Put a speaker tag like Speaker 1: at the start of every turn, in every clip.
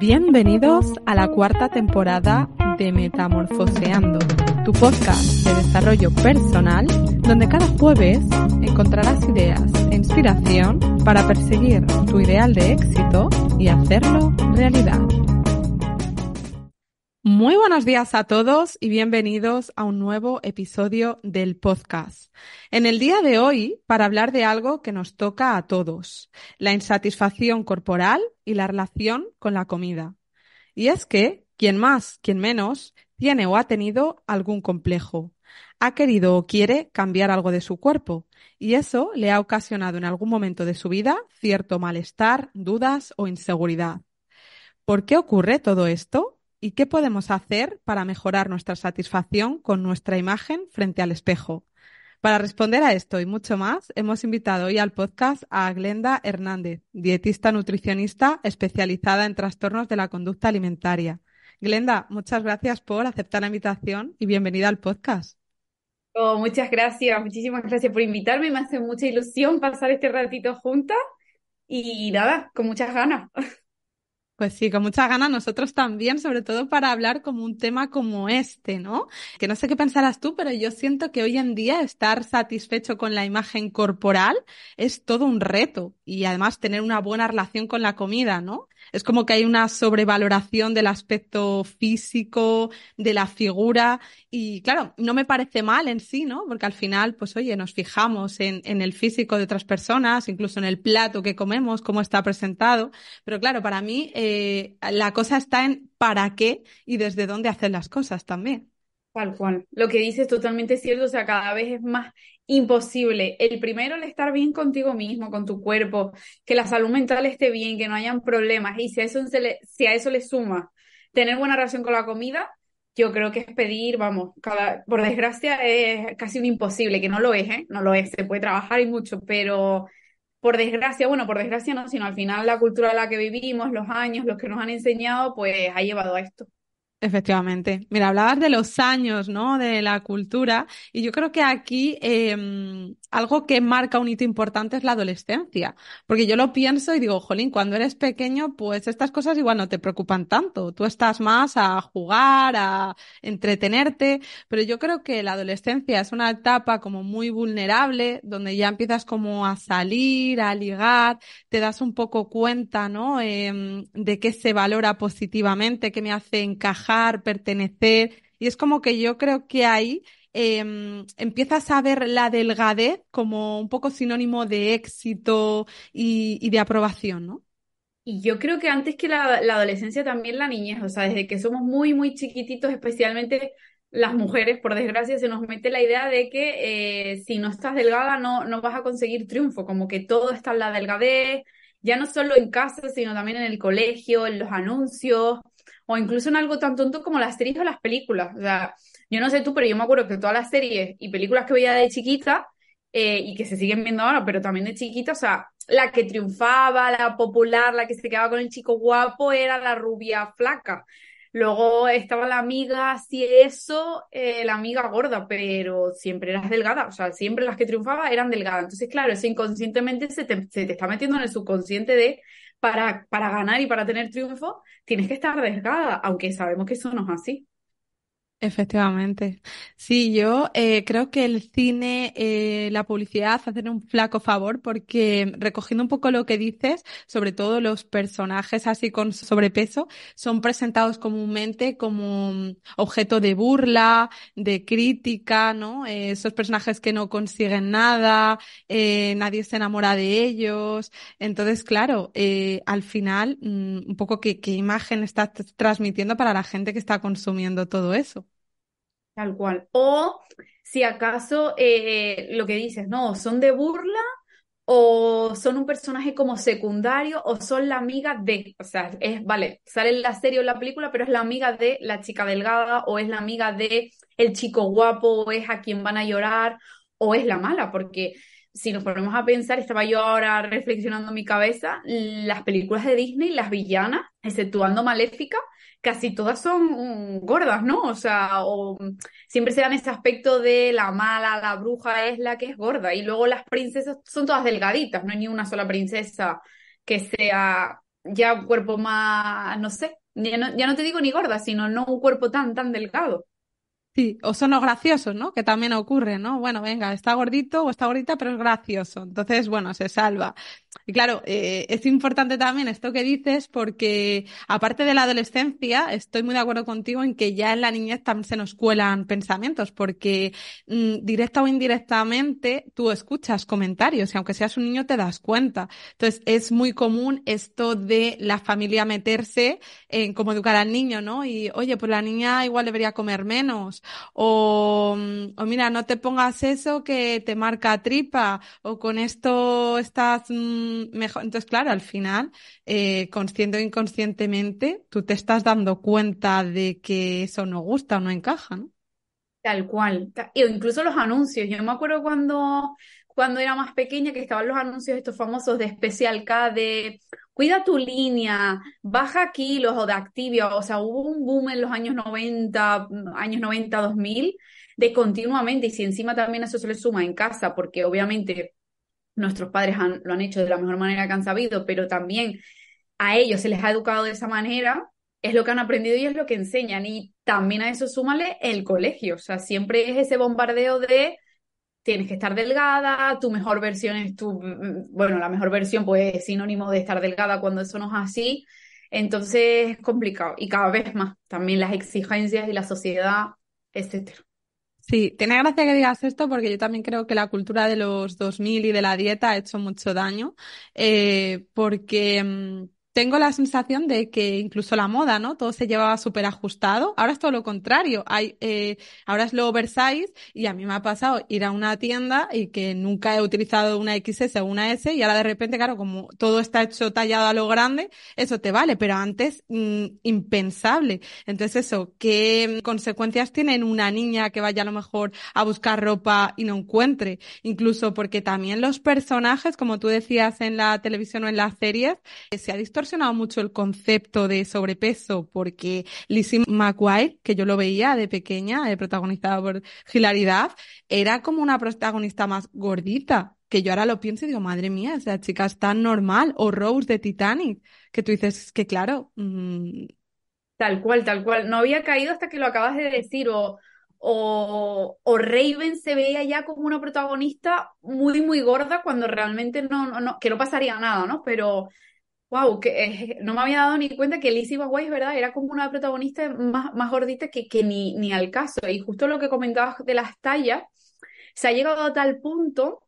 Speaker 1: Bienvenidos a la cuarta temporada de Metamorfoseando, tu podcast de desarrollo personal, donde cada jueves encontrarás ideas e inspiración para perseguir tu ideal de éxito y hacerlo realidad. Muy buenos días a todos y bienvenidos a un nuevo episodio del podcast. En el día de hoy, para hablar de algo que nos toca a todos, la insatisfacción corporal y la relación con la comida. Y es que, quien más, quien menos, tiene o ha tenido algún complejo, ha querido o quiere cambiar algo de su cuerpo, y eso le ha ocasionado en algún momento de su vida cierto malestar, dudas o inseguridad. ¿Por qué ocurre todo esto? y qué podemos hacer para mejorar nuestra satisfacción con nuestra imagen frente al espejo. Para responder a esto y mucho más, hemos invitado hoy al podcast a Glenda Hernández, dietista nutricionista especializada en trastornos de la conducta alimentaria. Glenda, muchas gracias por aceptar la invitación y bienvenida al podcast.
Speaker 2: Oh, muchas gracias, muchísimas gracias por invitarme. Me hace mucha ilusión
Speaker 1: pasar este ratito juntas y nada, con muchas ganas. Pues sí, con mucha gana nosotros también, sobre todo para hablar como un tema como este, ¿no? Que no sé qué pensarás tú, pero yo siento que hoy en día estar satisfecho con la imagen corporal es todo un reto y además tener una buena relación con la comida, ¿no? Es como que hay una sobrevaloración del aspecto físico, de la figura, y claro, no me parece mal en sí, ¿no? Porque al final, pues oye, nos fijamos en, el físico de otras personas, incluso en el plato que comemos, cómo está presentado, pero claro, para mí eh, la cosa está en para qué y desde dónde hacer las cosas también. Tal cual. Lo que
Speaker 2: dices totalmente cierto, o sea, cada vez es más imposible. El primero, el estar bien contigo mismo, con tu cuerpo, que la salud mental esté bien, que no hayan problemas. Y si a eso, le, si a eso le suma tener buena relación con la comida, yo creo que es pedir, vamos, cada, por desgracia es casi un imposible, que no lo es, ¿eh? no lo es, se puede trabajar y mucho, pero por desgracia, bueno, por desgracia no, sino al final la cultura en la que vivimos, los años, los que nos han enseñado, pues ha llevado a esto.
Speaker 1: Efectivamente. Mira, hablabas de los años, ¿no? De la cultura. Y yo creo que aquí eh, algo que marca un hito importante es la adolescencia, porque yo lo pienso y digo, jolín, cuando eres pequeño, pues estas cosas igual no te preocupan tanto, tú estás más a jugar, a entretenerte, pero yo creo que la adolescencia es una etapa como muy vulnerable, donde ya empiezas como a salir, a ligar, te das un poco cuenta, ¿no? Em, de qué se valora positivamente, qué me hace encajar, pertenecer, y es como que yo creo que ahí Em, empiezas a ver la delgadez como un poco sinónimo de éxito y, de aprobación, ¿no? Y yo creo que antes que
Speaker 2: la, adolescencia también la niñez, o sea, desde que somos muy, muy chiquititos, especialmente las mujeres, por desgracia, se nos mete la idea de que eh, si no estás delgada no, no vas a conseguir triunfo, como que todo está en la delgadez, ya no solo en casa, sino también en el colegio, en los anuncios, o incluso en algo tan tonto como las series o las películas. O sea, yo no sé tú, pero yo me acuerdo que todas las series y películas que veía de chiquita eh, y que se siguen viendo ahora, pero también de chiquita, o sea, la que triunfaba, la popular, la que se quedaba con el chico guapo, era la rubia flaca. Luego estaba la amiga, así eso, eh, la amiga gorda, pero siempre eras delgada, o sea, siempre las que triunfaban eran delgadas. Entonces, claro, eso inconscientemente se te, te está metiendo en el subconsciente de para, para ganar y para tener triunfo, tienes que estar delgada, aunque sabemos que eso no es así.
Speaker 1: Efectivamente. Sí, yo eh, creo que el cine, eh, la publicidad hacen un flaco favor porque recogiendo un poco lo que dices, sobre todo los personajes así con sobrepeso, son presentados comúnmente como mm, objeto de burla, de crítica, ¿no? Eh, esos personajes que no consiguen nada, eh, nadie se enamora de ellos. Entonces, claro, al final, mm, un poco qué, qué imagen estás transmitiendo para la gente que está consumiendo todo eso.
Speaker 2: Tal cual. O si acaso eh, lo que dices, no, son de burla o son un personaje como secundario o son la amiga de, o sea, es, vale, sale en la serie o en la película, pero es la amiga de la chica delgada o es la amiga de el chico guapo o es a quien van a llorar o es la mala, porque si nos ponemos a pensar, estaba yo ahora reflexionando en mi cabeza, las películas de Disney, las villanas, exceptuando Maléfica, casi todas son gordas, ¿no? O sea, o, siempre se dan ese aspecto de la mala, la bruja es la que es gorda. Y luego las princesas son todas delgaditas, no hay ni una sola princesa que sea ya un cuerpo más, no sé, ya no te digo ni gorda, sino no un cuerpo tan, tan delgado.
Speaker 1: Sí, o son los graciosos, ¿no? Que también ocurre, ¿no? Bueno, venga, está gordito o está gordita, pero es gracioso. Entonces, bueno, se salva. Y claro, eh, es importante también esto que dices porque, aparte de la adolescencia, estoy muy de acuerdo contigo en que ya en la niñez también se nos cuelan pensamientos porque mm, directa o indirectamente tú escuchas comentarios y aunque seas un niño te das cuenta. Entonces, es muy común esto de la familia meterse en cómo educar al niño, ¿no? Y, oye, pues la niña igual debería comer menos o, mm, o mira, no te pongas eso que te marca tripa, o con esto estás mm, mejor. Entonces, claro, al final, eh, consciente o inconscientemente, tú te estás dando cuenta de que eso no gusta o no encaja, ¿no?
Speaker 2: Tal cual. O e incluso los anuncios. Yo me acuerdo cuando cuando era más pequeña que estaban los anuncios estos famosos de especial K de cuida tu línea, baja kilos o de Activia, o sea, hubo un boom en los años 90, años 90, 2000, de continuamente, y si encima también eso se le suma en casa, porque obviamente nuestros padres lo han hecho de la mejor manera que han sabido, pero también a ellos se les ha educado de esa manera, es lo que han aprendido y es lo que enseñan. Y también a eso súmale el colegio, o sea, siempre es ese bombardeo de tienes que estar delgada, tu mejor versión es tu, bueno, la mejor versión pues es sinónimo de estar delgada cuando eso no es así.
Speaker 1: Entonces es complicado y cada vez más también las exigencias y la sociedad, etc. Sí, tiene gracia que digas esto porque yo también creo que la cultura de los 2000 y de la dieta ha hecho mucho daño, eh, porque mm, tengo la sensación de que incluso la moda, ¿no? Todo se llevaba súper ajustado. Ahora es todo lo contrario. Hay, eh, ahora es lo oversize y a mí me ha pasado ir a una tienda y que nunca he utilizado una XS o una S y ahora de repente, claro, como todo está hecho tallado a lo grande, eso te vale, pero antes mm, impensable. Entonces eso, ¿qué consecuencias tiene en una niña que vaya a lo mejor a buscar ropa y no encuentre? Incluso porque también los personajes, como tú decías en la televisión o en las series, eh, se ha distorsionado mucho el concepto de sobrepeso porque Lizzie McGuire, que yo lo veía de pequeña, eh, protagonizada por Hilaridad, era como una protagonista más gordita, que yo ahora lo pienso y digo, madre mía, esa chica es tan normal, o Rose de Titanic, que tú dices que claro. Mm".
Speaker 2: Tal cual, tal cual. No había caído hasta que lo acabas de decir, o, o, o, Raven se veía ya como una protagonista muy, muy gorda cuando realmente no, no, no que no pasaría nada, ¿no? Pero Wow, que eh, no me había dado ni cuenta que Lizzie McGuire, ¿verdad? Era como una protagonista más, más gordita que, ni, ni al caso. Y justo lo que comentabas de las tallas, se ha llegado a tal punto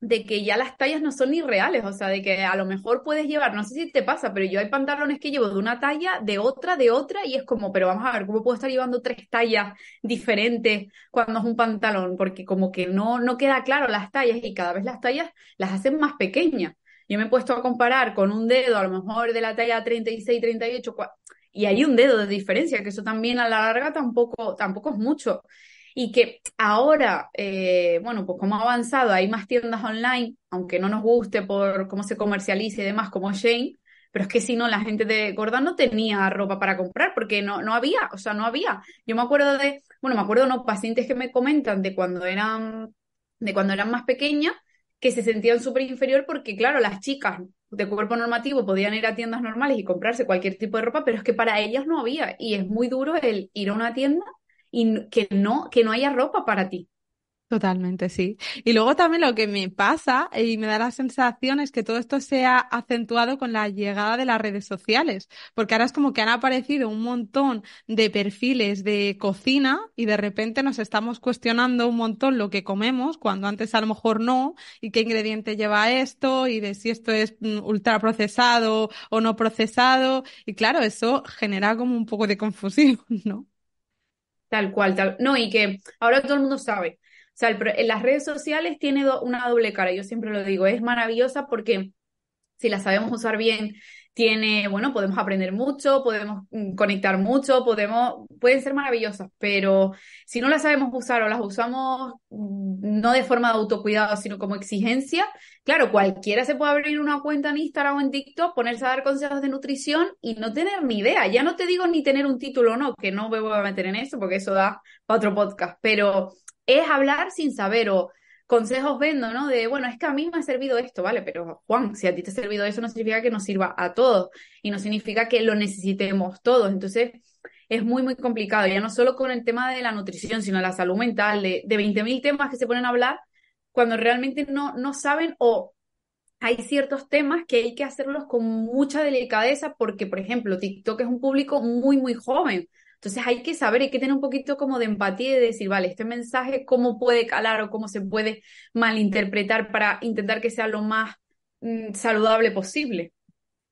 Speaker 2: de que ya las tallas no son ni reales, o sea, de que a lo mejor puedes llevar, no sé si te pasa, pero yo hay pantalones que llevo de una talla, de otra, de otra, y es como, pero vamos a ver, ¿cómo puedo estar llevando tres tallas diferentes cuando es un pantalón? Porque como que no, no queda claro las tallas y cada vez las tallas las hacen más pequeñas. Yo me he puesto a comparar con un dedo, a lo mejor de la talla 36, 38, y hay un dedo de diferencia, que eso también a la larga tampoco, tampoco es mucho. Y que ahora, eh, bueno, pues como ha avanzado, hay más tiendas online, aunque no nos guste por cómo se comercializa y demás, como Shane, pero es que si no, la gente de Gorda no tenía ropa para comprar porque no, no había, o sea, no había. Yo me acuerdo de, bueno, me acuerdo, de unos pacientes que me comentan de cuando eran, de cuando eran más pequeñas, que se sentían súper inferior porque, claro, las chicas de cuerpo normativo podían ir a tiendas normales y comprarse cualquier tipo de ropa, pero es que para ellas no había. Y es muy duro el ir a una tienda y que no,
Speaker 1: que no haya ropa para ti. Totalmente, sí. Y luego también lo que me pasa y me da la sensación es que todo esto se ha acentuado con la llegada de las redes sociales, porque ahora es como que han aparecido un montón de perfiles de cocina y de repente nos estamos cuestionando un montón lo que comemos, cuando antes a lo mejor no, y qué ingrediente lleva esto, y de si esto es mm, ultraprocesado o no procesado. Y claro, eso genera como un poco de confusión, ¿no? Tal cual, tal. No, y
Speaker 2: que ahora todo el mundo sabe sea, las redes sociales tiene una doble cara, yo siempre lo digo, es maravillosa porque si la sabemos usar bien, tiene, bueno, podemos aprender mucho, podemos mm, conectar mucho, podemos, pueden ser maravillosas, pero si no las sabemos usar o las usamos mm, no de forma de autocuidado, sino como exigencia, claro, cualquiera se puede abrir una cuenta en Instagram o en TikTok, ponerse a dar consejos de nutrición y no tener ni idea. Ya no te digo ni tener un título o no, que no me voy a meter en eso porque eso da para otro podcast, pero es hablar sin saber o consejos vendo, ¿no? De, bueno, es que a mí me ha servido esto, ¿vale? Pero Juan, si a ti te ha servido eso, no significa que nos sirva a todos y no significa que lo necesitemos todos. Entonces, es muy, muy complicado, ya no solo con el tema de la nutrición, sino la salud mental, de, 20.000 temas que se ponen a hablar cuando realmente no, no saben o hay ciertos temas que hay que hacerlos con mucha delicadeza porque, por ejemplo, TikTok es un público muy, muy joven. Entonces hay que saber, hay que tener un poquito como de empatía y de decir, vale, este mensaje, ¿cómo puede calar o cómo se puede malinterpretar para intentar que sea
Speaker 1: lo más mm, saludable posible?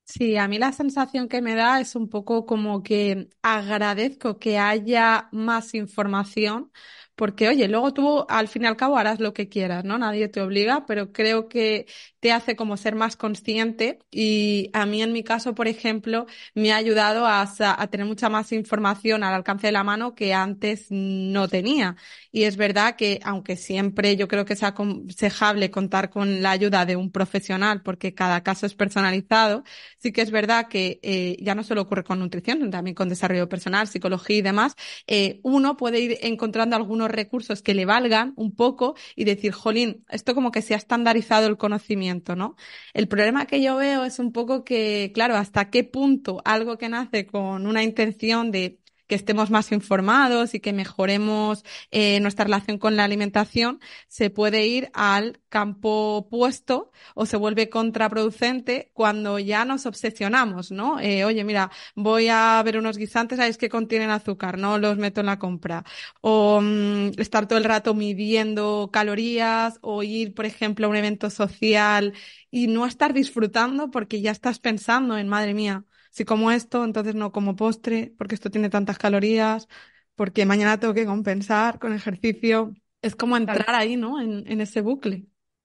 Speaker 1: Sí, a mí la sensación que me da es un poco como que agradezco que haya más información porque oye, luego tú al fin y al cabo harás lo que quieras, ¿no? Nadie te obliga, pero creo que te hace como ser más consciente y a mí en mi caso, por ejemplo, me ha ayudado a, tener mucha más información al alcance de la mano que antes no tenía. Y es verdad que aunque siempre yo creo que es aconsejable contar con la ayuda de un profesional porque cada caso es personalizado, sí que es verdad que eh, ya no solo ocurre con nutrición, también con desarrollo personal, psicología y demás, eh, uno puede ir encontrando algunos recursos que le valgan un poco y decir, jolín, esto como que se ha estandarizado el conocimiento, ¿no? El problema que yo veo es un poco que, claro, hasta qué punto algo que nace con una intención de estemos más informados y que mejoremos eh, nuestra relación con la alimentación, se puede ir al campo opuesto o se vuelve contraproducente cuando ya nos obsesionamos, ¿no? Eh, oye, mira, voy a ver unos guisantes, ¿sabéis ah, que contienen azúcar? No los meto en la compra. O mm, estar todo el rato midiendo calorías o ir, por ejemplo, a un evento social y no estar disfrutando porque ya estás pensando en, madre mía, si como esto, entonces no como postre, porque esto tiene tantas calorías, porque mañana tengo que compensar con ejercicio. Es como entrar ahí, ¿no? En, ese bucle.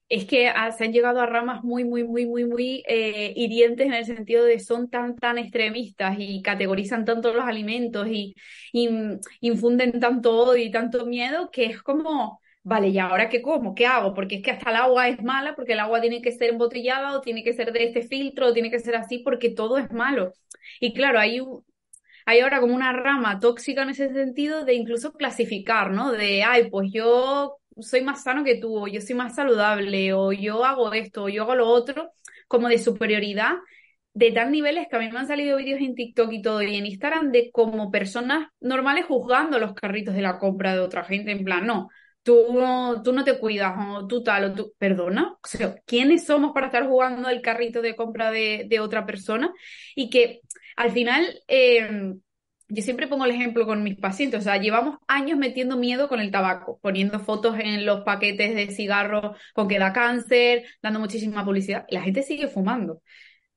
Speaker 2: Es que se han llegado a ramas muy, muy, muy, muy, muy eh, hirientes en el sentido de son tan, tan extremistas y categorizan tanto los alimentos y, y infunden tanto odio y tanto miedo que es como, vale, ¿y ahora qué como? ¿Qué hago? Porque es que hasta el agua es mala, porque el agua tiene que ser embotellada o tiene que ser de este filtro o tiene que ser así, porque todo es malo. Y claro, hay, hay ahora como una rama tóxica en ese sentido de incluso clasificar, ¿no? De, ay, pues yo soy más sano que tú, o yo soy más saludable, o yo hago esto, o yo hago lo otro, como de superioridad, de tan niveles que a mí me han salido vídeos en TikTok y todo, y en Instagram, de como personas normales juzgando los carritos de la compra de otra gente, en plan, no, tú, tú no te cuidas o tú tal o tú, perdona, o sea, ¿quiénes somos para estar jugando el carrito de compra de, otra persona? Y que al final, eh, yo siempre pongo el ejemplo con mis pacientes, o sea, llevamos años metiendo miedo con el tabaco, poniendo fotos en los paquetes de cigarros con que da cáncer, dando muchísima publicidad, y la gente sigue fumando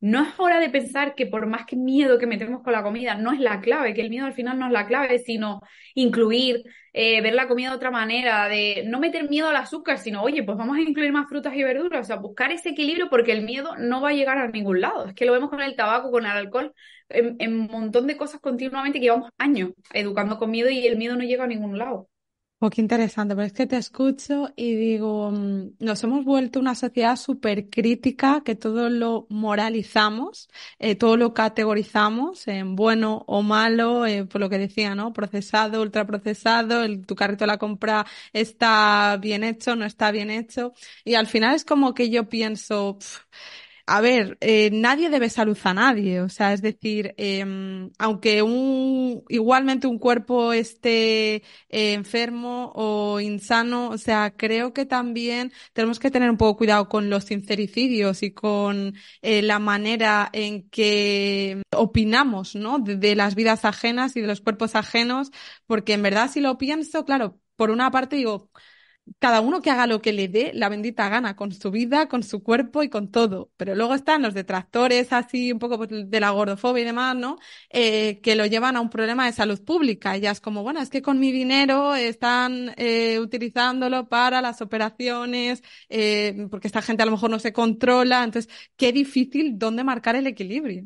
Speaker 2: no es hora de pensar que por más que miedo que metemos con la comida, no es la clave, que el miedo al final no es la clave, sino incluir, eh, ver la comida de otra manera, de no meter miedo al azúcar, sino, oye, pues vamos a incluir más frutas y verduras, o sea, buscar ese equilibrio porque el miedo no va a llegar a ningún lado. Es que lo vemos con el tabaco, con el alcohol, en un montón de cosas continuamente que llevamos años educando con miedo y el miedo no llega a ningún lado.
Speaker 1: Oh, qué interesante, pero es que te escucho y digo, mm, nos hemos vuelto una sociedad súper crítica, que todo lo moralizamos, eh, todo lo categorizamos en bueno o malo, eh, por lo que decía, ¿no? Procesado, ultraprocesado, el, tu carrito de la compra está bien hecho, no está bien hecho. Y al final es como que yo pienso, a ver, eh, nadie debe salud a nadie, o sea, es decir, em, aunque un, igualmente un cuerpo esté eh, enfermo o insano, o sea, creo que también tenemos que tener un poco cuidado con los sincericidios y con eh, la manera en que opinamos, ¿no? De, de las vidas ajenas y de los cuerpos ajenos, porque en verdad si lo pienso, claro, por una parte digo, cada uno que haga lo que le dé la bendita gana, con su vida, con su cuerpo y con todo. Pero luego están los detractores así, un poco pues, de la gordofobia y demás, ¿no? Eh, que lo llevan a un problema de salud pública. es como, bueno, es que con mi dinero están eh, utilizándolo para las operaciones, eh, porque esta gente a lo mejor no se controla. Entonces, qué difícil dónde marcar el equilibrio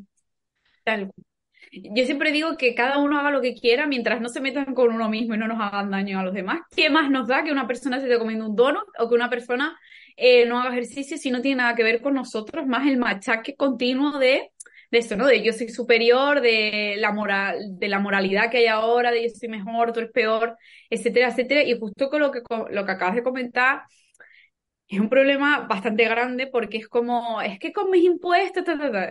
Speaker 2: yo siempre digo que cada uno haga lo que quiera mientras no se metan con uno mismo y no nos hagan daño a los demás. ¿Qué más nos da que una persona se esté comiendo un donut o que una persona eh, no haga ejercicio si no tiene nada que ver con nosotros? Más el machaque continuo de, de eso, ¿no? De yo soy superior, de la, moral, de la moralidad que hay ahora, de yo soy mejor, tú eres peor, etcétera, etcétera. Y justo con lo que, con lo que acabas de comentar, es un problema bastante grande porque es como, es que con mis impuestos,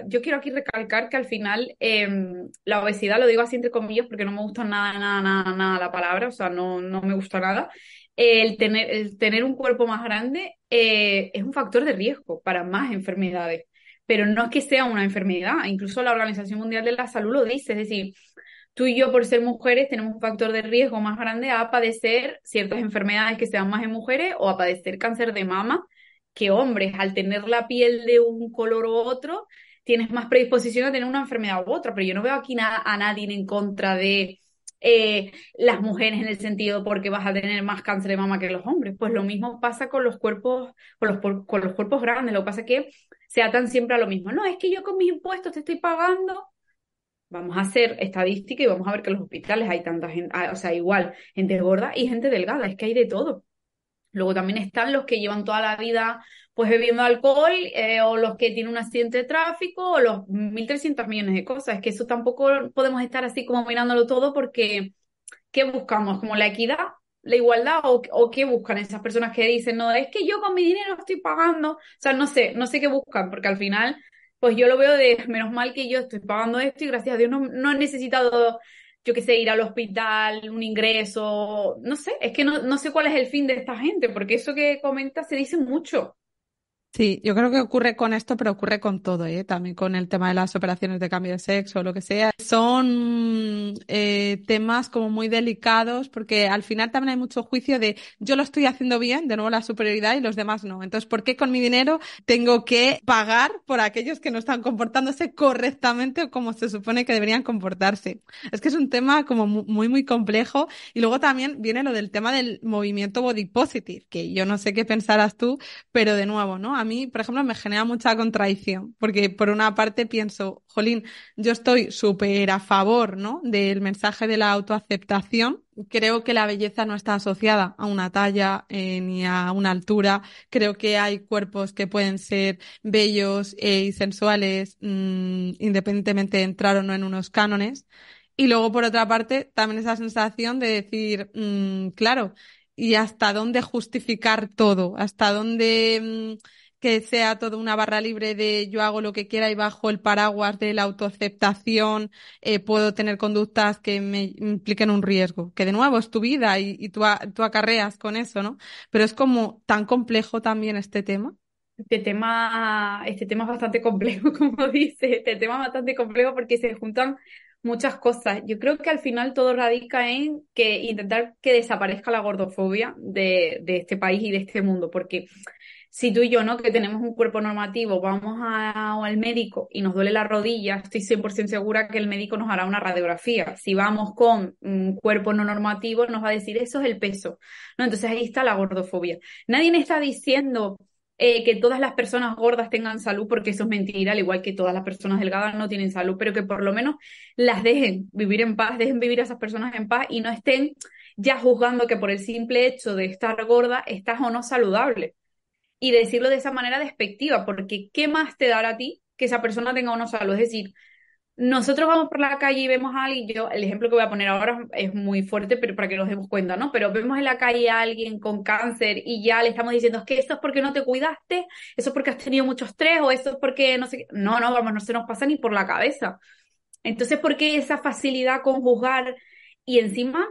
Speaker 2: yo quiero aquí recalcar que al final em, la obesidad, lo digo así entre comillas porque no me gusta nada, nada, nada, nada la palabra, o sea, no, no me gusta nada, el, tener, el tener un cuerpo más grande eh, es un factor de riesgo para más enfermedades, pero no es que sea una enfermedad, incluso la Organización Mundial de la Salud lo dice, es decir, tú y yo, por ser mujeres, tenemos un factor de riesgo más grande a padecer ciertas enfermedades que se dan más en mujeres o a padecer cáncer de mama que hombres. Al tener la piel de un color u otro, tienes más predisposición a tener una enfermedad u otra. Pero yo no veo aquí a nadie en contra de eh, las mujeres en el sentido porque vas a tener más cáncer de mama que los hombres. Pues lo mismo pasa con los cuerpos, con los, con los cuerpos grandes. Lo que pasa es que se atan siempre a lo mismo. No, es que yo con mis impuestos te estoy pagando vamos a hacer estadística y vamos a ver que en los hospitales hay tanta gente, ah, o sea, igual, gente gorda y gente delgada, es que hay de todo. Luego también están los que llevan toda la vida pues bebiendo alcohol eh, o los que tienen un accidente de tráfico o los 1.300 millones de cosas. Es que eso tampoco podemos estar así como mirándolo todo porque ¿qué buscamos? ¿Como la equidad? ¿La igualdad? ¿O, ¿O qué buscan esas personas que dicen, no, es que yo con mi dinero estoy pagando? O sea, no sé, no sé qué buscan porque al final pues yo lo veo de menos mal que yo estoy pagando esto y gracias a Dios no, no he necesitado, yo qué sé, ir al hospital, un ingreso, no sé, es que no, no sé cuál es el fin de esta gente, porque eso que comenta se dice mucho.
Speaker 1: Sí, yo creo que ocurre con esto, pero ocurre con todo, ¿eh? también con el tema de las operaciones de cambio de sexo o lo que sea. Son eh, temas como muy delicados porque al final también hay mucho juicio de yo lo estoy haciendo bien, de nuevo la superioridad y los demás no. Entonces, ¿por qué con mi dinero tengo que pagar por aquellos que no están comportándose correctamente o como se supone que deberían comportarse? Es que es un tema como muy, muy complejo. Y luego también viene lo del tema del movimiento body positive, que yo no sé qué pensarás tú, pero de nuevo, ¿no? mí, por ejemplo, me genera mucha contradicción, porque por una parte pienso, jolín, yo estoy súper a favor ¿no? del mensaje de la autoaceptación. Creo que la belleza no está asociada a una talla eh, ni a una altura. Creo que hay cuerpos que pueden ser bellos eh, y sensuales mm, independientemente de entrar o no en unos cánones. Y luego, por otra parte, también esa sensación de decir, mm, claro, y hasta dónde justificar todo, hasta dónde mm, que sea toda una barra libre de yo hago lo que quiera y bajo el paraguas de la autoaceptación eh, puedo tener conductas que me impliquen un riesgo, que de nuevo es tu vida y, tú, acarreas con eso, ¿no? Pero es como tan complejo también este tema. Este tema, este tema es bastante complejo, como dice, este tema es bastante complejo porque se juntan
Speaker 2: muchas cosas. Yo creo que al final todo radica en que intentar que desaparezca la gordofobia de, de este país y de este mundo, porque si tú y yo, ¿no? Que tenemos un cuerpo normativo, vamos al médico y nos duele la rodilla, estoy 100% segura que el médico nos hará una radiografía. Si vamos con un cuerpo no normativo, nos va a decir, eso es el peso, ¿no? Entonces ahí está la gordofobia. Nadie me está diciendo eh, que todas las personas gordas tengan salud, porque eso es mentira, al igual que todas las personas delgadas no tienen salud, pero que por lo menos las dejen vivir en paz, dejen vivir a esas personas en paz y no estén ya juzgando que por el simple hecho de estar gorda estás o no saludable y decirlo de esa manera despectiva, porque ¿qué más te dará a ti que esa persona tenga uno salud? Es decir, nosotros vamos por la calle y vemos a alguien, yo, el ejemplo que voy a poner ahora es muy fuerte, pero para que nos demos cuenta, ¿no? Pero vemos en la calle a alguien con cáncer y ya le estamos diciendo, es que eso es porque no te cuidaste, eso es porque has tenido mucho estrés o eso es porque no sé No, no, vamos, no se nos pasa ni por la cabeza. Entonces, ¿por qué esa facilidad con juzgar? Y encima,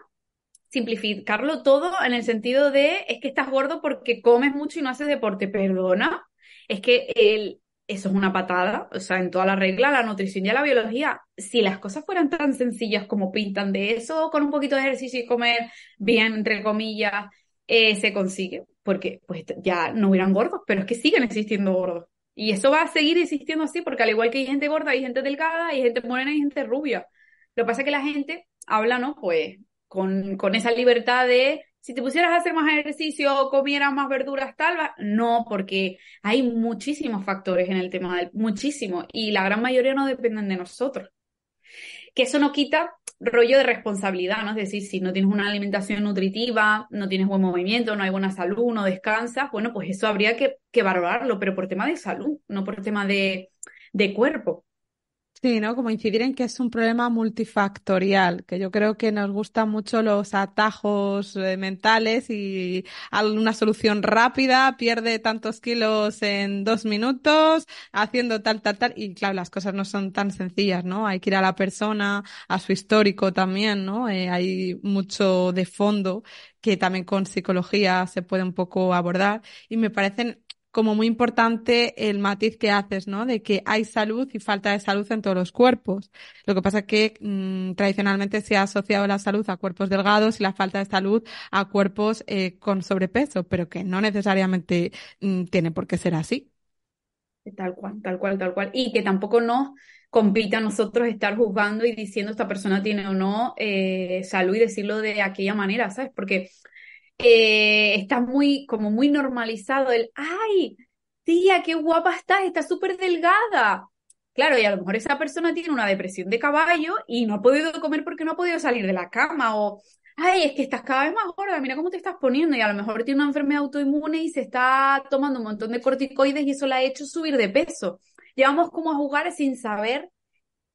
Speaker 2: simplificarlo todo en el sentido de es que estás gordo porque comes mucho y no haces deporte, perdona. Es que el, eso es una patada, o sea, en toda la regla, la nutrición y la biología, si las cosas fueran tan sencillas como pintan de eso, con un poquito de ejercicio y comer bien, entre comillas, eh, se consigue, porque pues ya no hubieran gordos, pero es que siguen existiendo gordos. Y eso va a seguir existiendo así, porque al igual que hay gente gorda, hay gente delgada, hay gente morena, hay gente rubia. Lo que pasa es que la gente habla, ¿no? Pues con, esa libertad de si te pusieras a hacer más ejercicio o comieras más verduras, tal va, no, porque hay muchísimos factores en el tema del, muchísimo, y la gran mayoría no dependen de nosotros. Que eso no quita rollo de responsabilidad, ¿no? Es decir, si no tienes una alimentación nutritiva, no tienes buen movimiento, no hay buena salud, no descansas, bueno, pues eso habría que, que valorarlo, pero por tema de salud,
Speaker 1: no por tema de, de cuerpo. Sí, ¿no? Como incidir en que es un problema multifactorial, que yo creo que nos gustan mucho los atajos eh, mentales y una solución rápida, pierde tantos kilos en dos minutos, haciendo tal, tal, tal. Y claro, las cosas no son tan sencillas, ¿no? Hay que ir a la persona, a su histórico también, ¿no? Eh, hay mucho de fondo que también con psicología se puede un poco abordar y me parecen como muy importante el matiz que haces, ¿no? De que hay salud y falta de salud en todos los cuerpos. Lo que pasa es que mm, tradicionalmente se ha asociado la salud a cuerpos delgados y la falta de salud a cuerpos eh, con sobrepeso, pero que no necesariamente mm, tiene por qué ser así.
Speaker 2: Tal cual, tal cual, tal cual. Y que tampoco nos compita a nosotros estar juzgando y diciendo esta persona tiene o no eh, salud y decirlo de aquella manera, ¿sabes? Porque está muy, como muy normalizado el, ay, tía, qué guapa estás, estás súper delgada. Claro, y a lo mejor esa persona tiene una depresión de caballo y no ha podido comer porque no ha podido salir de la cama o, ay, es que estás cada vez más gorda, mira cómo te estás poniendo y a lo mejor tiene una enfermedad autoinmune y se está tomando un montón de corticoides y eso la ha hecho subir de peso. Llevamos como a jugar sin saber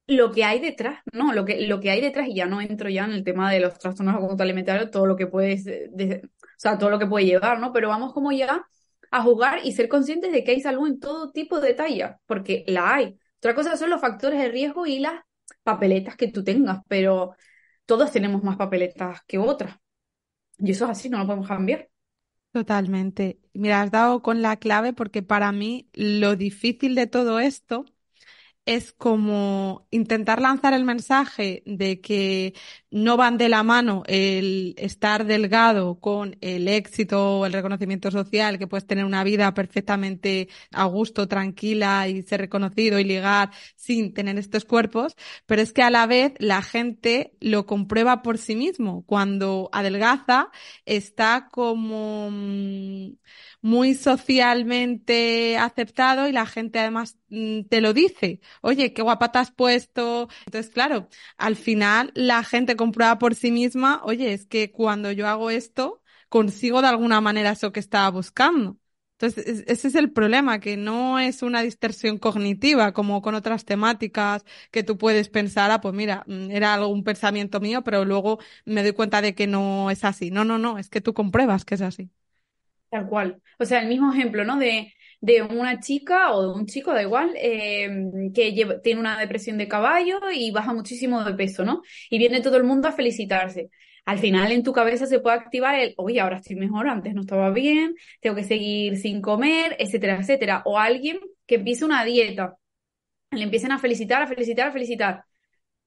Speaker 2: lo que hay detrás, ¿no? Lo que, lo que hay detrás, y ya no entro ya en el tema de los trastornos alimentarios, todo lo que puedes... Eh, o sea, todo lo que puede llevar, ¿no? Pero vamos como ya a jugar y ser conscientes de que hay salud en todo tipo de talla, porque la hay. Otra cosa son los factores de riesgo y las papeletas que tú tengas,
Speaker 1: pero todos tenemos más papeletas que otras. Y eso es así, no lo podemos cambiar. Totalmente. Mira, has dado con la clave porque para mí lo difícil de todo esto es como intentar lanzar el mensaje de que no van de la mano el estar delgado con el éxito o el reconocimiento social, que puedes tener una vida perfectamente a gusto, tranquila y ser reconocido y ligar sin tener estos cuerpos, pero es que a la vez la gente lo comprueba por sí mismo. Cuando adelgaza está como mm, muy socialmente aceptado y la gente además mm, te lo dice. Oye, qué guapa te has puesto. Entonces, claro, al final la gente comprueba por sí misma, oye, es que cuando yo hago esto, consigo de alguna manera eso que estaba buscando. Entonces, ese es el problema, que no es una distorsión cognitiva como con otras temáticas que tú puedes pensar, ah, pues mira, mm, era algún pensamiento mío, pero luego me doy cuenta de que no es así. No, no, no, es que tú compruebas que es así.
Speaker 2: Tal cual. O sea, el mismo ejemplo, ¿no? De, una chica o de un chico, da igual, em, que tiene una depresión de caballo y baja muchísimo de peso, ¿no? Y viene todo el mundo a felicitarse. Al final en tu cabeza se puede activar el, oye, ahora estoy mejor, antes no estaba bien, tengo que seguir sin comer, etcétera, etcétera. O alguien que empieza una dieta, le empiezan a felicitar, a felicitar, a felicitar.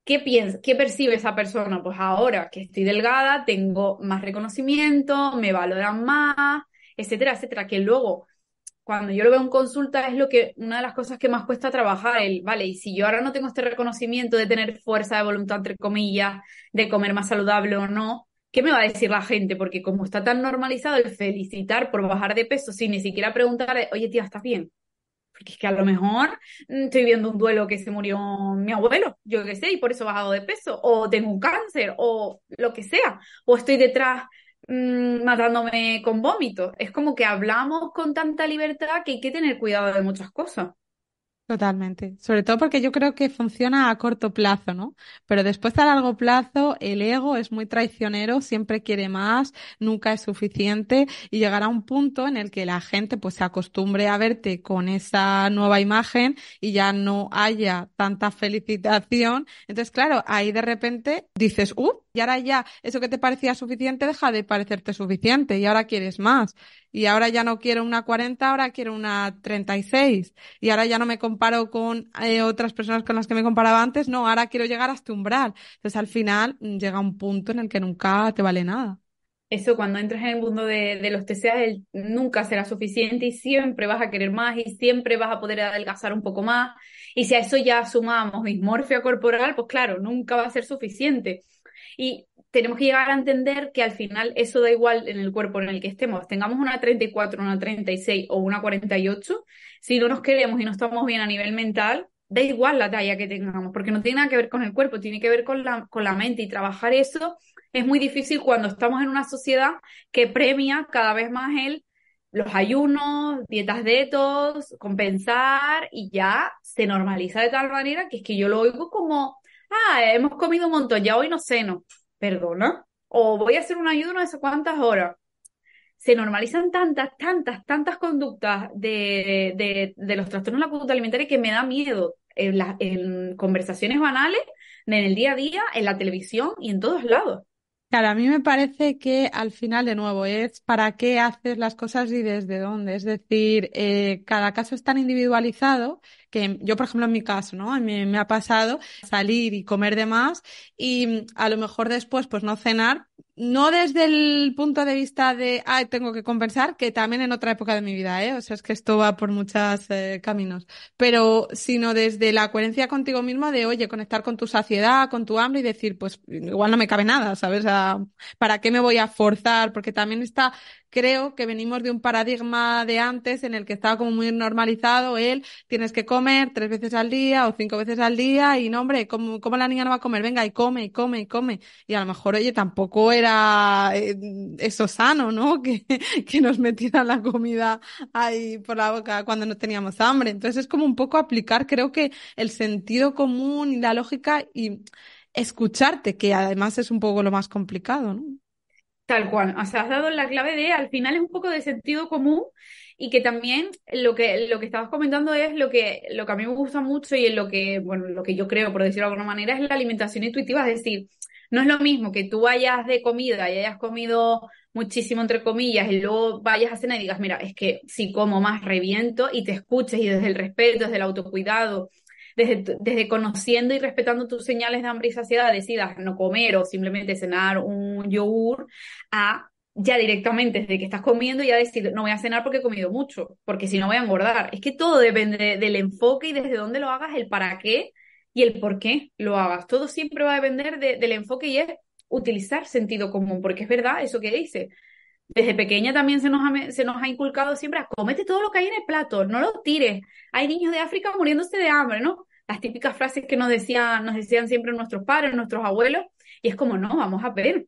Speaker 2: ¿Qué piensa, qué percibe esa persona? Pues ahora que estoy delgada, tengo más reconocimiento, me valoran más, etcétera, etcétera, que luego cuando yo lo veo en consulta es lo que una de las cosas que más cuesta trabajar, el, vale, y si yo ahora no tengo este reconocimiento de tener fuerza de voluntad, entre comillas, de comer más saludable o no, ¿qué me va a decir la gente? Porque como está tan normalizado el felicitar por bajar de peso sin ni siquiera preguntar, oye tía, ¿estás bien? Porque es que a lo mejor mm, estoy viendo un duelo que se murió mi abuelo, yo qué sé, y por eso he bajado de peso, o tengo un cáncer, o lo que sea, o estoy detrás Mm, matándome con vómitos. Es como que hablamos con tanta libertad que hay que tener cuidado de muchas cosas.
Speaker 1: Totalmente. Sobre todo porque yo creo que funciona a corto plazo, ¿no? Pero después a largo plazo el ego es muy traicionero, siempre quiere más, nunca es suficiente y llegará un punto en el que la gente pues se acostumbre a verte con esa nueva imagen y ya no haya tanta felicitación. Entonces, claro, ahí de repente dices, ¡up! Uh, y ahora ya eso que te parecía suficiente deja de parecerte suficiente y ahora quieres más. Y ahora ya no quiero una 40, ahora quiero una 36. Y ahora ya no me comparo con eh, otras personas con las que me comparaba antes, no, ahora quiero llegar hasta umbral. Entonces al final mm, llega un punto en el que nunca te vale nada. Eso, cuando entras en el mundo
Speaker 2: de, los TCA, el, nunca será suficiente y siempre vas a querer más y siempre vas a poder adelgazar un poco más. Y si a eso ya sumamos dismorfia corporal, pues claro, nunca va a ser suficiente. Y tenemos que llegar a entender que al final eso da igual en el cuerpo en el que estemos. Tengamos una 34, una 36 o una 48, si no nos queremos y no estamos bien a nivel mental, da igual la talla que tengamos, porque no tiene nada que ver con el cuerpo, tiene que ver con la, con la mente y trabajar eso es muy difícil cuando estamos en una sociedad que premia cada vez más el los ayunos, dietas de todos compensar y ya se normaliza de tal manera que es que yo lo oigo como ah, hemos comido un montón, ya hoy no ceno, perdona, o voy a hacer un ayuno de sé cuántas horas. Se normalizan tantas, tantas, tantas conductas de, los trastornos de la conducta alimentaria que me da miedo en conversaciones banales, en el día a día, en
Speaker 1: la televisión y en todos lados. Claro, a mí me parece que al final, de nuevo, es para qué haces las cosas y desde dónde. Es decir, eh, cada caso es tan individualizado que yo, por ejemplo, en mi caso, ¿no? A mí me ha pasado salir y comer de más y mm, a lo mejor después, pues no cenar no desde el punto de vista de, ay, tengo que compensar, que también en otra época de mi vida, ¿eh? O sea, es que esto va por muchos eh, caminos, pero sino desde la coherencia contigo mismo de, oye, conectar con tu saciedad, con tu hambre y decir, pues igual no me cabe nada, ¿sabes? ¿Para qué me voy a forzar? Porque también está creo que venimos de un paradigma de antes en el que estaba como muy normalizado él, tienes que comer tres veces al día o cinco veces al día y no, hombre, ¿cómo, la niña no va a comer? Venga, y come, y come, y come. Y a lo mejor, oye, tampoco era eh, eso sano, ¿no? Que, que nos metieran la comida ahí por la boca cuando no teníamos hambre. Entonces es como un poco aplicar, creo que el sentido común y la lógica y escucharte, que además es un poco lo más complicado, ¿no?
Speaker 2: Tal cual, o sea, has dado la clave de, al final es un poco de sentido común y que también lo que, lo que estabas comentando es lo que, lo que a mí me gusta mucho y en lo que, bueno, lo que yo creo, por decirlo de alguna manera, es la alimentación intuitiva, es decir, no es lo mismo que tú vayas de comida y hayas comido muchísimo, entre comillas, y luego vayas a cena y digas, mira, es que si como más reviento y te escuches y desde el respeto, desde el autocuidado, desde, conociendo y respetando tus señales de hambre y saciedad, decidas no comer o simplemente cenar un yogur, a ya directamente desde que estás comiendo ya decir no voy a cenar porque he comido mucho, porque si no voy a engordar. Es que todo depende del enfoque y desde dónde lo hagas, el para qué y el por qué lo hagas. Todo siempre va a depender del enfoque y es utilizar sentido común, porque es verdad eso que dice desde pequeña también se nos, ha, se nos ha inculcado siempre a ah, comete todo lo que hay en el plato, no lo tires. Hay niños de África muriéndose de hambre, ¿no? Las típicas frases que nos decían, nos decían siempre nuestros padres, nuestros abuelos, y es como, no, vamos a ver.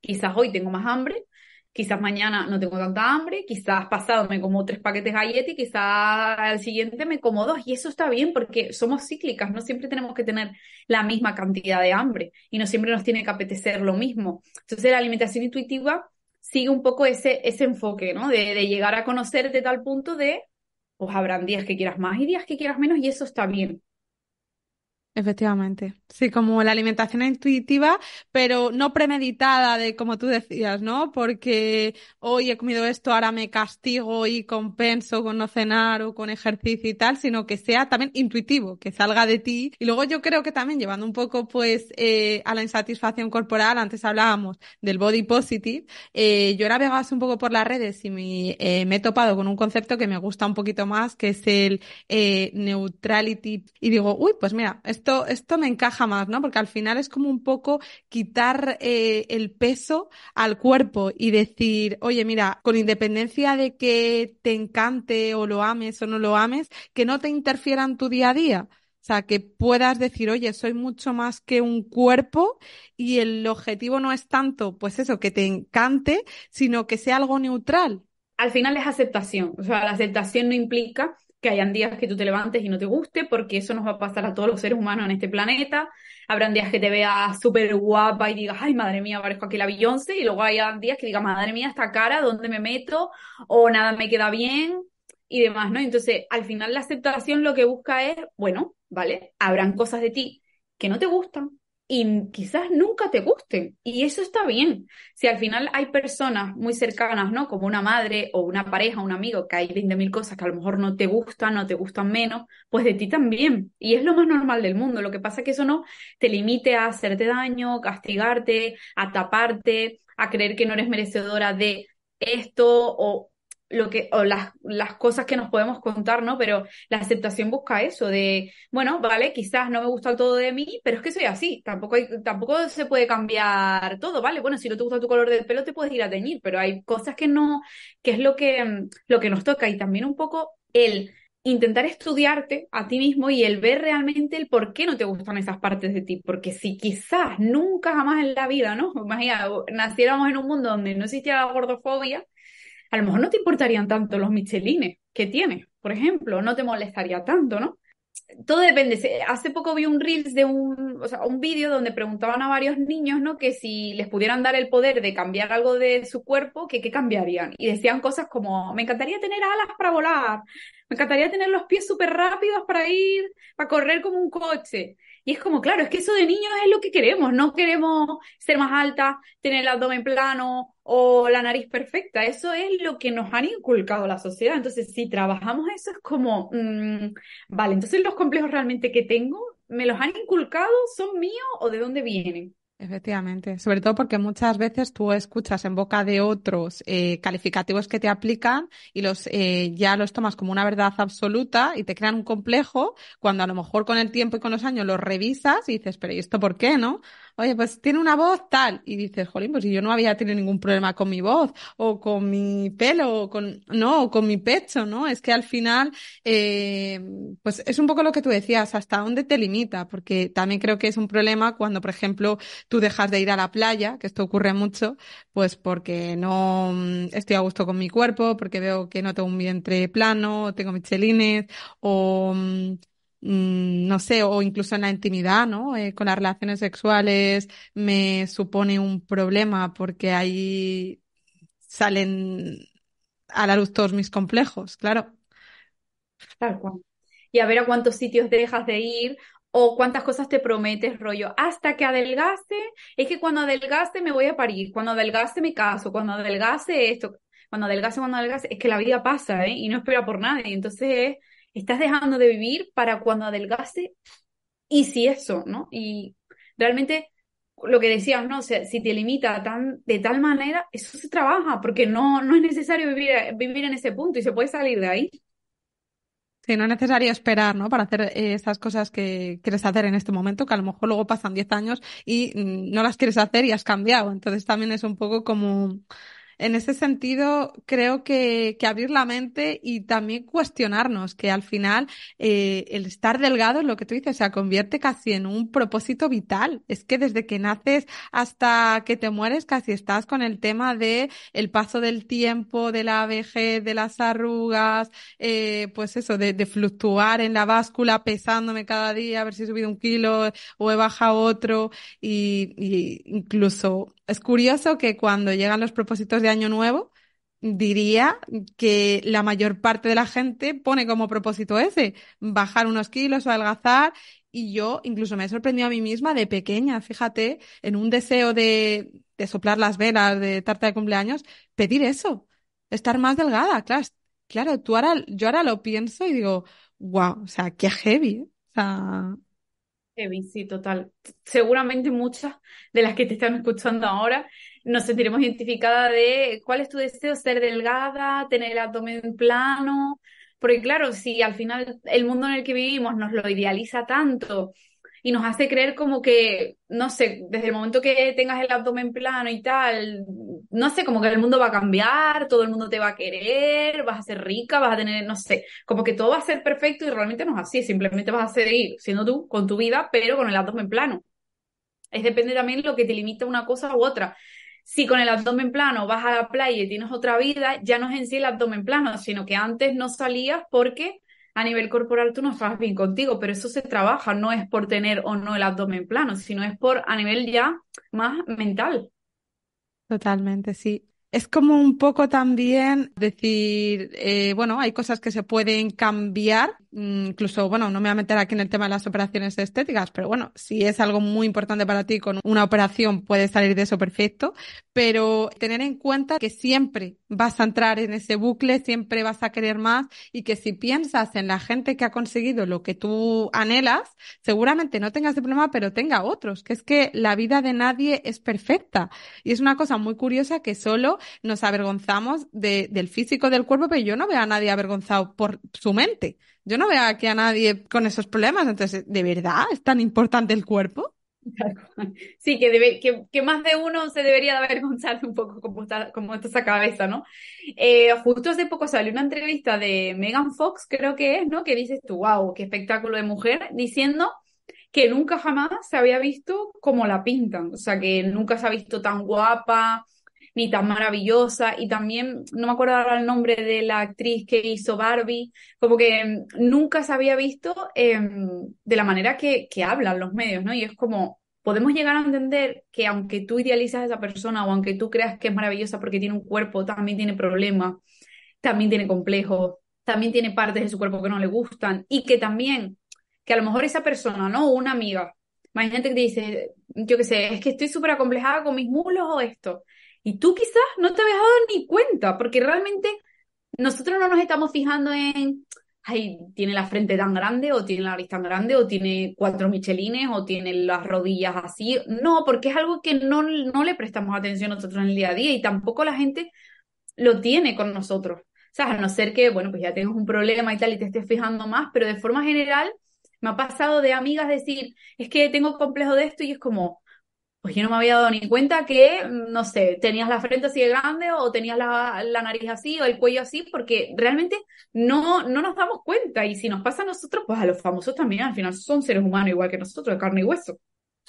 Speaker 2: Quizás hoy tengo más hambre, quizás mañana no tengo tanta hambre, quizás pasado me como tres paquetes galletas y quizás al siguiente me como dos. Y eso está bien porque somos cíclicas, no siempre tenemos que tener la misma cantidad de hambre y no siempre nos tiene que apetecer lo mismo. Entonces la alimentación intuitiva sigue un poco ese, ese enfoque, ¿no? De, de llegar a conocer de tal punto de, pues habrán días que quieras más y días
Speaker 1: que quieras menos y eso está bien. Efectivamente. Sí, como la alimentación intuitiva, pero no premeditada de como tú decías, ¿no? Porque hoy he comido esto, ahora me castigo y compenso con no cenar o con ejercicio y tal, sino que sea también intuitivo, que salga de ti. Y luego yo creo que también llevando un poco pues eh, a la insatisfacción corporal, antes hablábamos del body positive, eh, yo navegaba un poco por las redes y eh, me, he topado con un concepto que me gusta un poquito más, que es el eh, neutrality. Y digo, uy, pues mira, esto, me encaja más, ¿no? Porque al final es como un poco quitar eh, el peso al cuerpo y decir, oye, mira, con independencia de que te encante o lo ames o no lo ames, que no te interfiera en tu día a día. O sea, que puedas decir, oye, soy mucho más que un cuerpo y el objetivo no es tanto, pues eso, que te encante, sino que sea algo neutral. Al final es aceptación. O sea, la aceptación no implica que hayan días que tú te
Speaker 2: levantes y no te guste, porque eso nos va a pasar a todos los seres humanos en este planeta. Habrán días que te veas súper guapa y digas, ay, madre mía, parezco aquí la Beyoncé, y luego hay días que digas, madre mía, esta cara, ¿dónde me meto? O nada me queda bien y demás, ¿no? Entonces, al final la aceptación lo que busca es, bueno, ¿vale? Habrán cosas de ti que no te gustan, y quizás nunca te gusten. Y eso está bien. Si al final hay personas muy cercanas, ¿no? Como una madre o una pareja, un amigo, que hay 20.000 cosas que a lo mejor no te gustan o te gustan menos, pues de ti también. Y es lo más normal del mundo. Lo que pasa es que eso no te limite a hacerte daño, castigarte, a taparte, a creer que no eres merecedora de esto o lo que, o las, las cosas que nos podemos contar, ¿no? Pero la aceptación busca eso, de, bueno, vale, quizás no me gusta todo de mí, pero es que soy así, tampoco, tampoco se puede cambiar todo, ¿vale? Bueno, si no te gusta tu color de pelo, te puedes ir a teñir, pero hay cosas que no, que es lo que, lo que nos toca y también un poco el intentar estudiarte a ti mismo y el ver realmente el por qué no te gustan esas partes de ti, porque si quizás nunca jamás en la vida, ¿no? Imagina, naciéramos en un mundo donde no existía la gordofobia, a lo mejor no te importarían tanto los michelines que tienes, por ejemplo, no te molestaría tanto, ¿no? Todo depende. Hace poco vi un reels de un, o vídeo donde preguntaban a varios niños, ¿no? Que si les pudieran dar el poder de cambiar algo de su cuerpo, que qué cambiarían? Y decían cosas como, me encantaría tener alas para volar, me encantaría tener los pies súper rápidos para ir, para correr como un coche. Y es como, claro, es que eso de niños es lo que queremos, no queremos ser más alta tener el abdomen plano o la nariz perfecta, eso es lo que nos han inculcado la sociedad. Entonces, si trabajamos eso es como, mm, vale, entonces los complejos realmente que tengo, ¿me los han inculcado? ¿Son míos o de dónde vienen?
Speaker 1: Efectivamente, sobre todo porque muchas veces tú escuchas en boca de otros eh, calificativos que te aplican y los eh, ya los tomas como una verdad absoluta y te crean un complejo cuando a lo mejor con el tiempo y con los años los revisas y dices, pero ¿y esto por qué, no? Oye, pues tiene una voz tal y dices, jolín, pues yo no había tenido ningún problema con mi voz o con mi pelo o con no o con mi pecho, ¿no? Es que al final, eh, pues es un poco lo que tú decías, hasta dónde te limita, porque también creo que es un problema cuando, por ejemplo tú dejas de ir a la playa, que esto ocurre mucho, pues porque no mm, estoy a gusto con mi cuerpo, porque veo que no tengo un vientre plano, tengo michelines, o mm, mm, no sé, o incluso en la intimidad, ¿no? Eh, con las relaciones sexuales me supone un problema porque ahí salen a la luz todos mis complejos, claro. Tal cual. Y
Speaker 2: a ver a cuántos sitios dejas de ir o cuántas cosas te prometes, rollo, hasta que adelgaste es que cuando adelgaste me voy a parir, cuando adelgaste me caso, cuando adelgace esto, cuando adelgace, cuando adelgace, es que la vida pasa, ¿eh? Y no espera por nadie, entonces estás dejando de vivir para cuando adelgaste y si eso, ¿no? Y realmente lo que decías, ¿no? O sea, si te limita tan, de tal manera, eso se trabaja, porque no, no es
Speaker 1: necesario vivir, vivir en ese punto y se puede salir de ahí. Sí, no es necesario esperar, ¿no? Para hacer eh, esas cosas que quieres hacer en este momento, que a lo mejor luego pasan 10 años y mm, no las quieres hacer y has cambiado. Entonces también es un poco como en ese sentido, creo que, abrir la mente y también cuestionarnos, que al final eh, el estar delgado es lo que tú dices, se convierte casi en un propósito vital. Es que desde que naces hasta que te mueres, casi estás con el tema de el paso del tiempo, de la vejez, de las arrugas, eh, pues eso, de, de fluctuar en la báscula, pesándome cada día, a ver si he subido un kilo o he bajado otro, y, y incluso es curioso que cuando llegan los propósitos de Año Nuevo, diría que la mayor parte de la gente pone como propósito ese, bajar unos kilos o adelgazar. Y yo incluso me he sorprendido a mí misma de pequeña, fíjate, en un deseo de, soplar las velas de tarta de cumpleaños, pedir eso, estar más delgada. Claro, claro tú ahora, yo ahora lo pienso y digo, wow, o sea, qué heavy. ¿eh? O sea,
Speaker 2: sí, total. Seguramente muchas de las que te están escuchando ahora nos sentiremos identificadas de cuál es tu deseo, ser delgada, tener el abdomen plano, porque claro, si al final el mundo en el que vivimos nos lo idealiza tanto y nos hace creer como que, no sé, desde el momento que tengas el abdomen plano y tal, no sé, como que el mundo va a cambiar, todo el mundo te va a querer, vas a ser rica, vas a tener, no sé, como que todo va a ser perfecto y realmente no es así, simplemente vas a seguir siendo tú con tu vida, pero con el abdomen plano. Es depende también lo que te limita una cosa u otra si con el abdomen plano vas a la playa y tienes otra vida, ya no es en sí el abdomen plano, sino que antes no salías porque a nivel corporal tú no estás bien contigo, pero eso se trabaja, no es por tener o no el abdomen plano, sino es por a nivel ya
Speaker 1: más mental. Totalmente, sí. Es como un poco también decir, eh, bueno, hay cosas que se pueden cambiar Mm, incluso, bueno, no me voy a meter aquí en el tema de las operaciones estéticas, pero bueno, si es algo muy importante para ti con una operación puedes salir de eso perfecto, pero tener en cuenta que siempre vas a entrar en ese bucle, siempre vas a querer más y que si piensas en la gente que ha conseguido lo que tú anhelas, seguramente no tengas el problema, pero tenga otros, que es que la vida de nadie es perfecta y es una cosa muy curiosa que solo nos avergonzamos del físico del cuerpo, pero yo no veo a nadie avergonzado por su mente. Yo no veo aquí a nadie con esos problemas, entonces, ¿de verdad es tan importante el cuerpo? Sí,
Speaker 2: que, debe, que, más de uno se debería de avergonzar un poco como está, como esa cabeza, ¿no? Eh, justo hace poco salió una entrevista de Megan Fox, creo que es, ¿no? Que dices tú, wow, qué espectáculo de mujer, diciendo que nunca jamás se había visto como la pintan, o sea, que nunca se ha visto tan guapa, ni tan maravillosa, y también no me acuerdo ahora el nombre de la actriz que hizo Barbie, como que mm, nunca se había visto em, de la manera que, que hablan los medios, ¿no? Y es como, podemos llegar a entender que aunque tú idealizas a esa persona o aunque tú creas que es maravillosa porque tiene un cuerpo, también tiene problemas, también tiene complejos, también tiene partes de su cuerpo que no le gustan y que también, que a lo mejor esa persona, ¿no? Una amiga, imagínate que que dice, yo qué sé, es que estoy súper acomplejada con mis mulos o esto. Y tú quizás no te habías dado ni cuenta, porque realmente nosotros no nos estamos fijando en, ay, tiene la frente tan grande, o tiene la nariz tan grande, o tiene cuatro michelines, o tiene las rodillas así. No, porque es algo que no, no le prestamos atención nosotros en el día a día y tampoco la gente lo tiene con nosotros. O sea, a no ser que, bueno, pues ya tengas un problema y tal y te estés fijando más, pero de forma general me ha pasado de amigas decir, es que tengo complejo de esto y es como, pues yo no me había dado ni cuenta que, no sé, tenías la frente así de grande o tenías la, la, nariz así o el cuello así, porque realmente no, no nos damos cuenta. Y si nos pasa a nosotros, pues a
Speaker 1: los famosos también, al final son seres humanos igual que nosotros, de carne y hueso.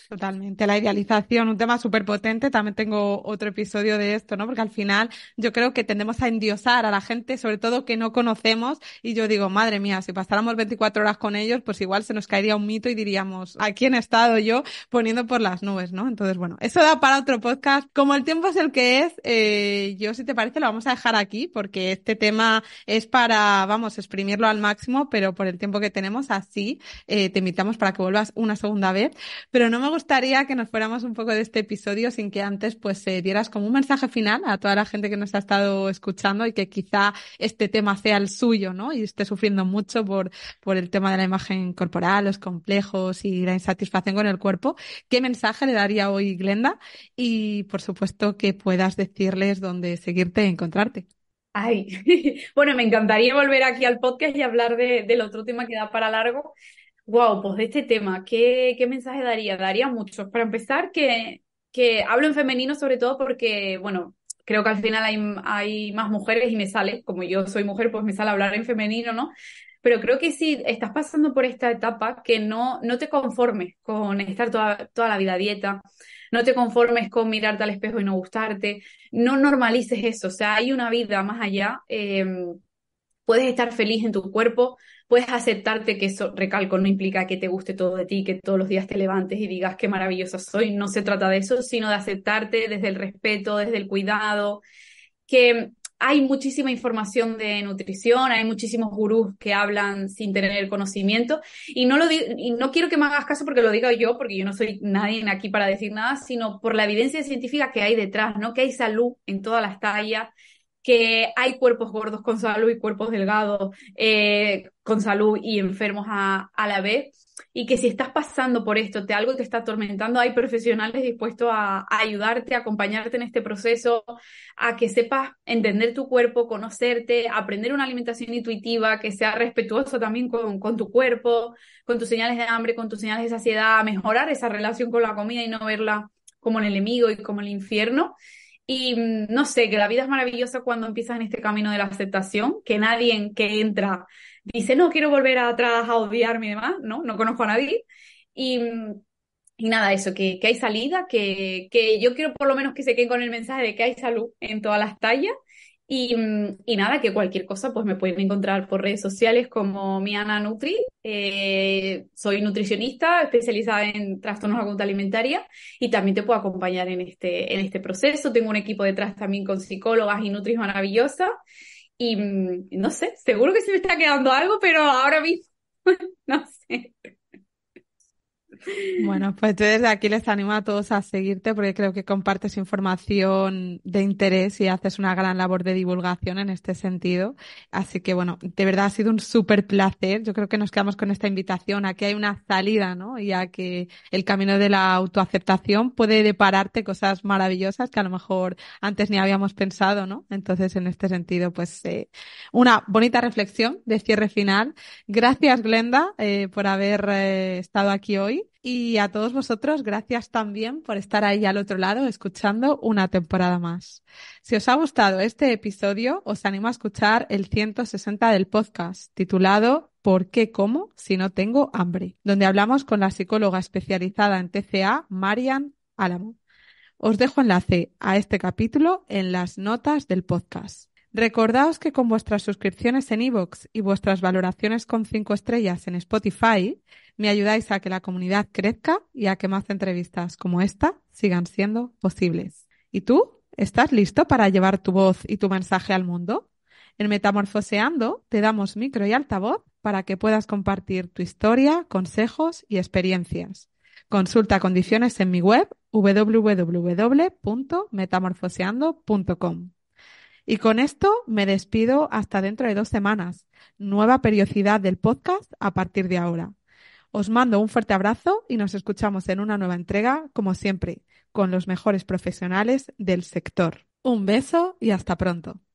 Speaker 1: Totalmente, la idealización, un tema súper potente. También tengo otro episodio de esto, ¿no? Porque al final yo creo que tendemos a endiosar a la gente, sobre todo que no conocemos. Y yo digo, madre mía, si pasáramos 24 horas con ellos, pues igual se nos caería un mito y diríamos, ¿a quién he estado yo poniendo por las nubes, no? Entonces, bueno, eso da para otro podcast. Como el tiempo es el que es, eh, yo, si te parece, lo vamos a dejar aquí, porque este tema es para, vamos, exprimirlo al máximo, pero por el tiempo que tenemos, así eh, te invitamos para que vuelvas una segunda vez. Pero no me me gustaría que nos fuéramos un poco de este episodio sin que antes pues eh, dieras como un mensaje final a toda la gente que nos ha estado escuchando y que quizá este tema sea el suyo, ¿no? Y esté sufriendo mucho por, por el tema de la imagen corporal, los complejos y la insatisfacción con el cuerpo. ¿Qué mensaje le daría hoy Glenda? Y por supuesto que puedas decirles dónde seguirte y encontrarte. Ay,
Speaker 2: bueno, me encantaría volver aquí al podcast y hablar de, del otro tema que da para largo, Wow, pues de este tema, ¿qué, qué mensaje daría? Daría muchos. Para empezar, que, que hablo en femenino sobre todo porque, bueno, creo que al final hay, hay más mujeres y me sale, como yo soy mujer, pues me sale hablar en femenino, ¿no? Pero creo que si estás pasando por esta etapa, que no, no te conformes con estar toda, toda la vida a dieta, no te conformes con mirarte al espejo y no gustarte, no normalices eso, o sea, hay una vida más allá, eh, puedes estar feliz en tu cuerpo, puedes aceptarte que eso, recalco, no implica que te guste todo de ti, que todos los días te levantes y digas qué maravillosa soy, no se trata de eso, sino de aceptarte desde el respeto, desde el cuidado, que hay muchísima información de nutrición, hay muchísimos gurús que hablan sin tener el conocimiento y no lo y no quiero que me hagas caso porque lo diga yo, porque yo no soy nadie aquí para decir nada, sino por la evidencia científica que hay detrás, ¿no? Que hay salud en todas las tallas, que hay cuerpos gordos con salud y cuerpos delgados eh, con salud y enfermos a, la vez. Y que si estás pasando por esto, te algo te está atormentando, hay profesionales dispuestos a, ayudarte, a acompañarte en este proceso, a que sepas entender tu cuerpo, conocerte, aprender una alimentación intuitiva, que sea respetuosa también con, con tu cuerpo, con tus señales de hambre, con tus señales de saciedad, mejorar esa relación con la comida y no verla como el enemigo y como el infierno. Y mm, no sé, que la vida es maravillosa cuando empiezas en este camino de la aceptación, que nadie que entra dice, no, quiero volver atrás a odiarme y demás, no, no conozco a nadie. Y, mm, y nada, eso, que, que hay salida, que, que yo quiero por lo menos que se queden con el mensaje de que hay salud en todas las tallas y, mm, y, nada, que cualquier cosa, pues me pueden encontrar por redes sociales como Miana Nutri. Eh, soy nutricionista especializada en trastornos de alimentaria y también te puedo acompañar en este, en este proceso. Tengo un equipo detrás también con psicólogas y es maravillosa Y mm, no sé, seguro que se me está quedando algo, pero ahora mismo no sé.
Speaker 1: Bueno, pues desde aquí les animo a todos a seguirte porque creo que compartes información de interés y haces una gran labor de divulgación en este sentido. Así que bueno, de verdad ha sido un súper placer. Yo creo que nos quedamos con esta invitación a que hay una salida, ¿no? Y a que el camino de la autoaceptación puede depararte cosas maravillosas que a lo mejor antes ni habíamos pensado, ¿no? Entonces, en este sentido, pues eh, una bonita reflexión de cierre final. Gracias, Glenda, eh, por haber eh, estado aquí hoy. Y a todos vosotros, gracias también por estar ahí al otro lado escuchando una temporada más. Si os ha gustado este episodio, os animo a escuchar el 160 del podcast titulado ¿Por qué como si no tengo hambre? donde hablamos con la psicóloga especializada en TCA, Marian Álamo. Os dejo enlace a este capítulo en las notas del podcast. Recordaos que con vuestras suscripciones en iVoox y vuestras valoraciones con cinco estrellas en Spotify, me ayudáis a que la comunidad crezca y a que más entrevistas como esta sigan siendo posibles. ¿Y tú? ¿Estás listo para llevar tu voz y tu mensaje al mundo? En Metamorfoseando te damos micro y altavoz para que puedas compartir tu historia, consejos y experiencias. Consulta condiciones en mi web www.metamorfoseando.com. Y con esto me despido hasta dentro de dos semanas. Nueva periodicidad del podcast a partir de ahora. Os mando un fuerte abrazo y nos escuchamos en una nueva entrega, como siempre, con los mejores profesionales del sector. Un beso y hasta pronto.